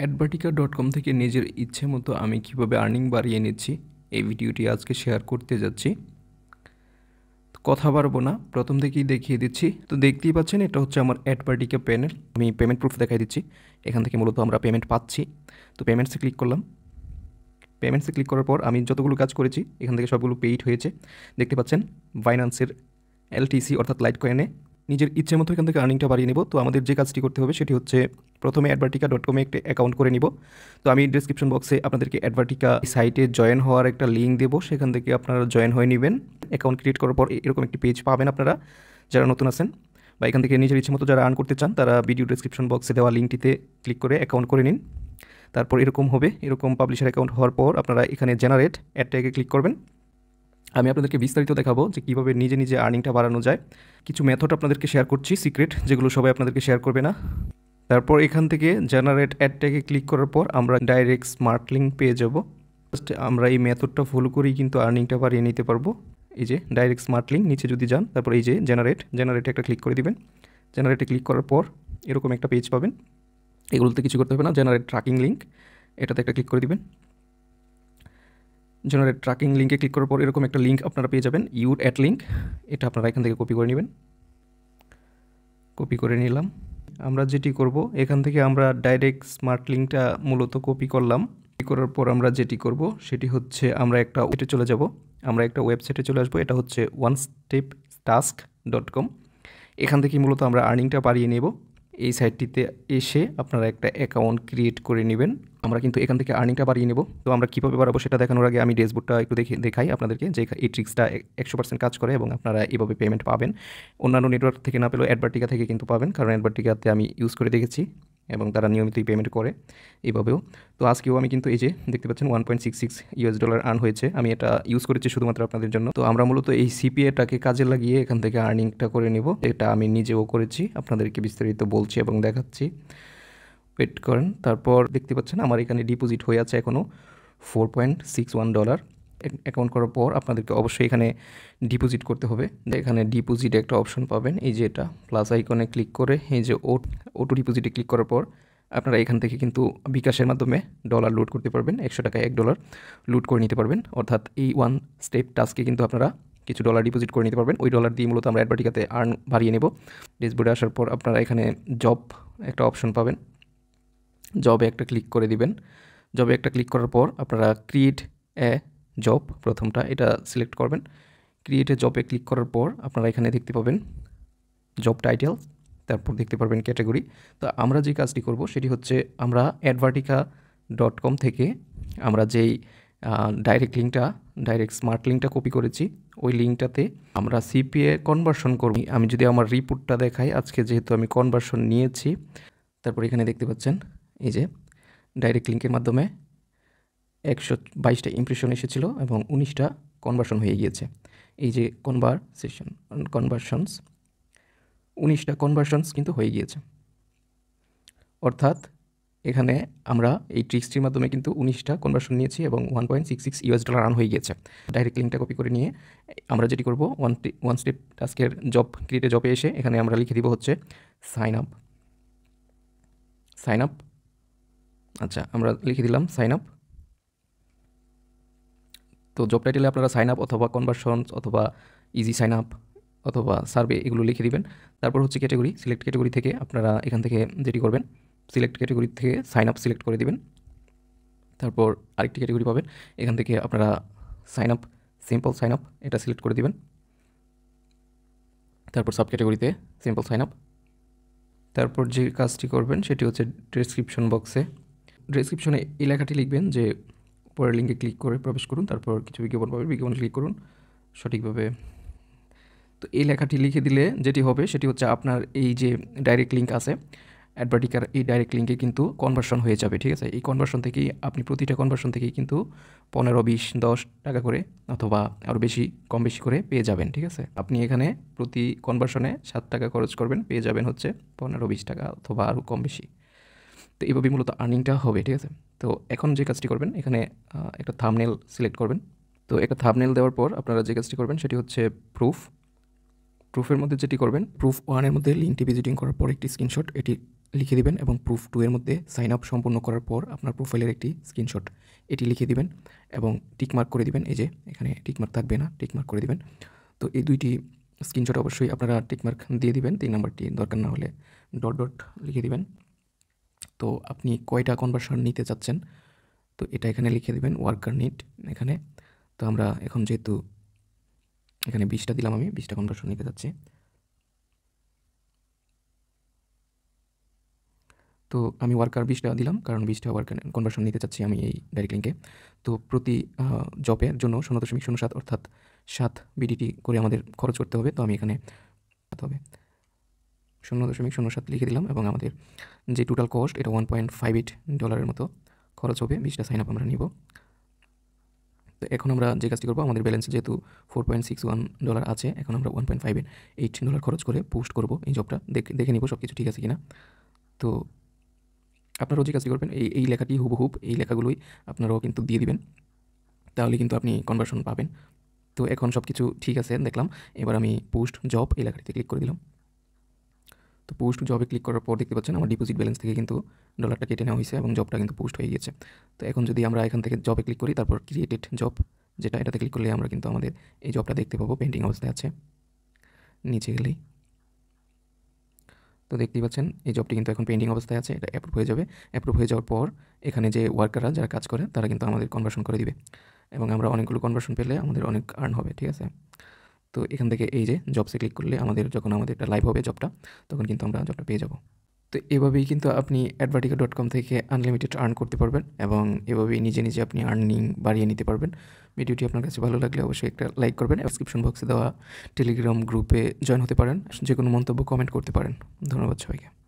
অ্যাডভার্টিকা dot com থেকে নিজের ইচ্ছে মতো আমি কিভাবে আর্নিং বাড়িয়ে নিচ্ছি এই ভিডিওটি আজকে শেয়ার করতে যাচ্ছি কথা বাড়বো না প্রথম থেকেই দেখিয়ে দিচ্ছি তো দেখতেই পাচ্ছেন এটা হচ্ছে আমার অ্যাডভার্টিকা প্যানেল আমি পেমেন্ট প্রুফ দেখাই দিচ্ছি এখান থেকে মূলত আমরা পেমেন্ট পাচ্ছি তো পেমেন্টসে ক্লিক করলাম পেমেন্টসে ক্লিক করার পর আমি যতগুলো কাজ করেছি এখান থেকে সবগুলো পেইড হয়েছে দেখতে পাচ্ছেন ফাইন্যান্সের এলটিসি অর্থাৎ লাইট কয়েনে নিজের ইচ্ছে মতো এখান থেকে আর্নিংটা বাড়িয়ে নেব তো আমাদের যে কাজটি করতে হবে সেটি হচ্ছে প্রথমে অ্যাডভার্টিকা ডট কমে একটি অ্যাকাউন্ট করে নিব তো আমি ডিসক্রিপশন বক্সে আপনাদেরকে অ্যাডভার্টিকা সাইটে জয়েন হওয়ার একটা লিঙ্ক দেবো সেখান থেকে আপনারা জয়েন হয়ে নেবেন অ্যাকাউন্ট ক্রিয়েট করার পর এরকম একটি পেজ পাবেন আপনারা যারা নতুন আছেন বা এখান থেকে নিজের ইচ্ছে মতো যারা আর্ন করতে চান তারা ভিডিও ডিসক্রিপশন বক্সে দেওয়া লিঙ্কটিতে ক্লিক করে অ্যাকাউন্ট করে নিন তারপর এরকম হবে এরকম পাবলিশার অ্যাকাউন্ট হওয়ার পর আপনারা এখানে জেনারেট অ্যাড ট্যাগে ক্লিক করবেন আমি আপনাদেরকে বিস্তারিত দেখাবো যে কীভাবে নিজে নিজে আর্নিংটা বাড়ানো যায় কিছু মেথড আপনাদেরকে শেয়ার করছি সিক্রেট যেগুলো সবাই আপনাদেরকে শেয়ার করবে না তারপর এখান থেকে জেনারেট অ্যাডটাকে ক্লিক করার পর আমরা ডাইরেক্ট স্মার্ট লিঙ্ক পেয়ে যাব জাস্ট আমরা এই মেথডটা ফলো করেই কিন্তু আর্নিংটা বাড়িয়ে নিতে পারবো এই যে ডাইরেক্ট স্মার্ট লিঙ্ক নিচে যদি যান তারপর এই যে জেনারেট জেনারেটে একটা ক্লিক করে দিবেন জেনারেটে ক্লিক করার পর এরকম একটা পেজ পাবেন এগুলোতে কিছু করতে হবে না জেনারেট ট্র্যাকিং লিঙ্ক এটাতে একটা ক্লিক করে দিবেন জেনারেট ট্র্যাকিং লিঙ্কে ক্লিক করার পর এরকম একটা লিঙ্ক আপনারা পেয়ে যাবেন ইউর অ্যাট লিঙ্ক এটা আপনারা এখান থেকে কপি করে নেবেন কপি করে নিলাম আমরা যেটি করব এখান থেকে আমরা ডাইরেক্ট স্মার্ট লিঙ্কটা মূলত কপি করলাম কপি করার পর আমরা যেটি করব সেটি হচ্ছে আমরা একটা ওয়েটে চলে যাব আমরা একটা ওয়েবসাইটে চলে আসবো এটা হচ্ছে one step task dot com এখান থেকে মূলত আমরা আর্নিংটা বাড়িয়ে নেব এই সাইটটিতে এসে আপনারা একটা অ্যাকাউন্ট ক্রিয়েট করে নেবেন আমরা কিন্তু এখান থেকে আর্নিংটা বাড়িয়ে নেব তো আমরা কীভাবে বাড়াবো সেটা দেখানোর আগে আমি ড্যাশবোর্ডটা একটু দেখে দেখাই আপনাদেরকে যে এই ট্রিক্সটা একশো পার্সেন্ট কাজ করে এবং আপনারা এভাবে পেমেন্ট পাবেন অন্যান্য নেটওয়ার্ক থেকে না পেলেও অ্যাডভার্টিকা থেকে কিন্তু পাবেন কারণ অ্যাডভার্টিকাতে আমি ইউজ করে দেখেছি এবং তারা নিয়মিতই পেমেন্ট করে এভাবেও তো আজকেও আমি কিন্তু এই যে দেখতে পাচ্ছেন one point six six US dollar earn হয়েছে আমি এটা ইউজ করেছি শুধুমাত্র আপনাদের জন্য তো আমরা মূলত এই সিপিএটাকে কাজে লাগিয়ে এখান থেকে আর্নিংটা করে নেব এটা আমি নিজেও করেছি আপনাদেরকে বিস্তারিত বলছি এবং দেখাচ্ছি ওয়েট করেন তারপর দেখতে পাচ্ছেন আমার এখানে ডিপোজিট হয়ে আছে এখনও four point six one dollar account করার পর আপনাদেরকে অবশ্যই এখানে ডিপোজিট করতে হবে এখানে ডিপোজিটে একটা অপশন পাবেন এই যে এটা প্লাস আইকনে ক্লিক করে এই যে ও ওটো ডিপোজিটে ক্লিক করার পর আপনারা এখান থেকে কিন্তু বিকাশের মাধ্যমে ডলার লুট করতে পারবেন একশো টাকায় এক ডলার লুট করে নিতে পারবেন অর্থাৎ এই ওয়ান স্টেপ টাস্কে কিন্তু আপনারা কিছু ডলার ডিপোজিট করে নিতে পারবেন ওই ডলার দিয়ে মূলত আমরা অ্যাডভার্টিকাতে আর্ন বাড়িয়ে নেব ডেসবোর্ডে আসার পর আপনারা এখানে জব একটা অপশন পাবেন জবে একটা ক্লিক করে দিবেন জবে একটা ক্লিক করার পর আপনারা ক্রিয়েট এ জব প্রথমটা এটা সিলেক্ট করবেন ক্রিয়েটে জবে ক্লিক করার পর আপনারা এখানে দেখতে পাবেন জব টাইটেল তারপর দেখতে পারবেন ক্যাটাগরি তো আমরা যে কাজটি করব সেটি হচ্ছে আমরা অ্যাডভার্টিকা ডট কম থেকে আমরা যেই ডাইরেক্ট লিঙ্কটা ডাইরেক্ট স্মার্ট লিঙ্কটা কপি করেছি ওই লিঙ্কটাতে আমরা সিপিএ কনভার্সন করব আমি যদি আমার রিপোর্টটা দেখাই আজকে যেহেতু আমি কনভার্সন নিয়েছি তারপর এখানে দেখতে পাচ্ছেন এই যে ডাইরেক্ট লিঙ্কের মাধ্যমে একশো বাইশটা ইমপ্রেশন এসেছিল এবং উনিশটা কনভার্সন হয়ে গিয়েছে এই যে কনভারসেশন কনভার্সনস উনিশটা কনভার্সনস কিন্তু হয়ে গিয়েছে অর্থাৎ এখানে আমরা এই ট্রিক্সটির মাধ্যমে কিন্তু উনিশটা কনভার্সন নিয়েছি এবং one point six six US dollar run হয়ে গিয়েছে ডাইরেক্ট লিঙ্কটা কপি করে নিয়ে আমরা যেটি করবো ওয়ান ওয়ান স্টেপ টাস্কের জব ক্রিয়েটে জবে এসে এখানে আমরা লিখে দিব হচ্ছে সাইন আপ সাইন আপ আচ্ছা আমরা লিখে দিলাম সাইন আপ তো জব টাইটেলে আপনারা সাইন আপ অথবা কনভারশন অথবা ইজি সাইন আপ অথবা সার্ভে এগুলো লিখে দিবেন তারপর হচ্ছে ক্যাটেগরি সিলেক্ট ক্যাটাগরি থেকে আপনারা এখান থেকে যেটি করবেন সিলেক্ট ক্যাটেগরি থেকে সাইন আপ সিলেক্ট করে দিবেন তারপর আরেকটি ক্যাটেগরি পাবেন এখান থেকে আপনারা sign up simple sign up এটা সিলেক্ট করে দিবেন তারপর সাব ক্যাটেগরিতে সিম্পল সাইন আপ তারপর যে কাজটি করবেন সেটি হচ্ছে ডেসক্রিপশন বক্সে ডেসক্রিপশনে এই লেখাটি লিখবেন যে পরের লিঙ্কে ক্লিক করে প্রবেশ করুন তারপর কিছু বিজ্ঞাপন পাবে বিজ্ঞাপন ক্লিক করুন সঠিকভাবে তো এই লেখাটি লিখে দিলে যেটি হবে সেটি হচ্ছে আপনার এই যে ডাইরেক্ট লিঙ্ক আছে অ্যাডভার্টিকার এই ডাইরেক্ট লিঙ্কে কিন্তু কনভার্সন হয়ে যাবে ঠিক আছে এই কনভার্সন থেকেই আপনি প্রতিটা কনভার্সন থেকেই কিন্তু পনেরো বিশ দশ টাকা করে অথবা আরও বেশি কম বেশি করে পেয়ে যাবেন ঠিক আছে আপনি এখানে প্রতি কনভার্সনে সাত টাকা খরচ করবেন পেয়ে যাবেন হচ্ছে পনেরো বিশ টাকা অথবা আরও কম বেশি তো এইভাবেই মূলত আর্নিংটা হবে ঠিক আছে তো এখন যে কাজটি করবেন এখানে একটা থামনেল সিলেক্ট করবেন তো একটা থামনেল দেওয়ার পর আপনারা যে কাজটি করবেন সেটি হচ্ছে প্রুফ প্রুফের মধ্যে যেটি করবেন প্রুফ ওয়ানের মধ্যে লিঙ্কটি ভিজিটিং করার পর একটি স্ক্রিনশট এটি লিখে দিবেন এবং প্রুফ টু এর মধ্যে সাইন আপ সম্পূর্ণ করার পর আপনার প্রোফাইলের একটি স্ক্রিনশট এটি লিখে দিবেন এবং টিকমার্ক করে দিবেন এই যে এখানে টিকমার্ক থাকবে না টিকমার্ক করে দিবেন তো এই দুইটি স্ক্রিনশট অবশ্যই আপনারা টিকমার্ক দিয়ে দিবেন তিন নাম্বারটি দরকার না হলে ডট ডট লিখে দিবেন তো আপনি কয়টা কনভার্সন নিতে চাচ্ছেন তো এটা এখানে লিখে দেবেন ওয়ার্কার নিট এখানে তো আমরা এখন যেহেতু এখানে বিশটা দিলাম আমি বিশটা কনভার্সন নিতে চাচ্ছি তো আমি ওয়ার্কার বিশটা দিলাম কারণ বিশটা ওয়ার্কার কনভার্সন নিতে চাচ্ছি আমি এই ডাইরেক্ট লিঙ্কে তো প্রতি জবের জন্য শূন্য দশমিক শূন্য সাত অর্থাৎ সাত বিডিটি করে আমাদের খরচ করতে হবে তো আমি এখানে হবে শূন্য দশমিক শূন্য সাত লিখে দিলাম এবং আমাদের যে টোটাল কস্ট এটা ওয়ান পয়েন্ট ফাইভ এইট ডলারের মতো খরচ হবে বিশটা সাইন আপ আমরা নিব তো এখন আমরা যে কাজটি করবো আমাদের ব্যালেন্স যেহেতু four point six one dollar আছে এখন আমরা one point five eight dollar খরচ করে পোস্ট করবো এই জবটা দেখে দেখে নিব সব কিছু ঠিক আছে কিনা তো আপনারাও যে কাজটি করবেন এই এই লেখাটি হুবহুব এই লেখাগুলোই আপনারাও কিন্তু দিয়ে দিবেন তাহলে কিন্তু আপনি কনভার্সন পাবেন তো এখন সব কিছু ঠিক আছে দেখলাম এবার আমি পোস্ট জব এই লেখাটিতে ক্লিক করে দিলাম তো পোস্ট জবে ক্লিক করার পর দেখতে পাচ্ছেন আমার ডিপোজিট ব্যালেন্স থেকে কিন্তু ডলারটা কেটে নেওয়া হয়েছে এবং জবটা কিন্তু পোস্ট হয়ে গেছে তো এখন যদি আমরা এখান থেকে জবে ক্লিক করি তারপর ক্রিয়েটেড জব যেটা এটাতে ক্লিক করলে আমরা কিন্তু আমাদের এই জবটা দেখতে পাবো পেন্টিং অবস্থায় আছে নিচে গেলেই তো দেখতেই পাচ্ছেন এই জবটি কিন্তু এখন পেন্ডিং অবস্থায় আছে এটা অ্যাপ্রুভ হয়ে যাবে অ্যাপ্রুভ হয়ে যাওয়ার পর এখানে যে ওয়ার্কাররা যারা কাজ করে তারা কিন্তু আমাদের কনভার্সন করে দিবে এবং আমরা অনেকগুলো কনভার্সন পেলে আমাদের অনেক আর্ন হবে ঠিক আছে তো এখান থেকে এই যে জবসে ক্লিক করলে আমাদের যখন আমাদের এটা লাইভ হবে জবটা তখন কিন্তু আমরা জবটা পেয়ে যাব তো এভাবেই কিন্তু আপনি অ্যাডভার্টিকা ডট কম থেকে আনলিমিটেড আর্ন করতে পারবেন এবং এভাবেই নিজে নিজে আপনি আর্নিং বাড়িয়ে নিতে পারবেন ভিডিওটি আপনার কাছে ভালো লাগলে অবশ্যই একটা লাইক করবেন ডিসক্রিপশন বক্সে দেওয়া টেলিগ্রাম গ্রুপে জয়েন হতে পারেন যে কোনো মন্তব্য কমেন্ট করতে পারেন ধন্যবাদ সবাইকে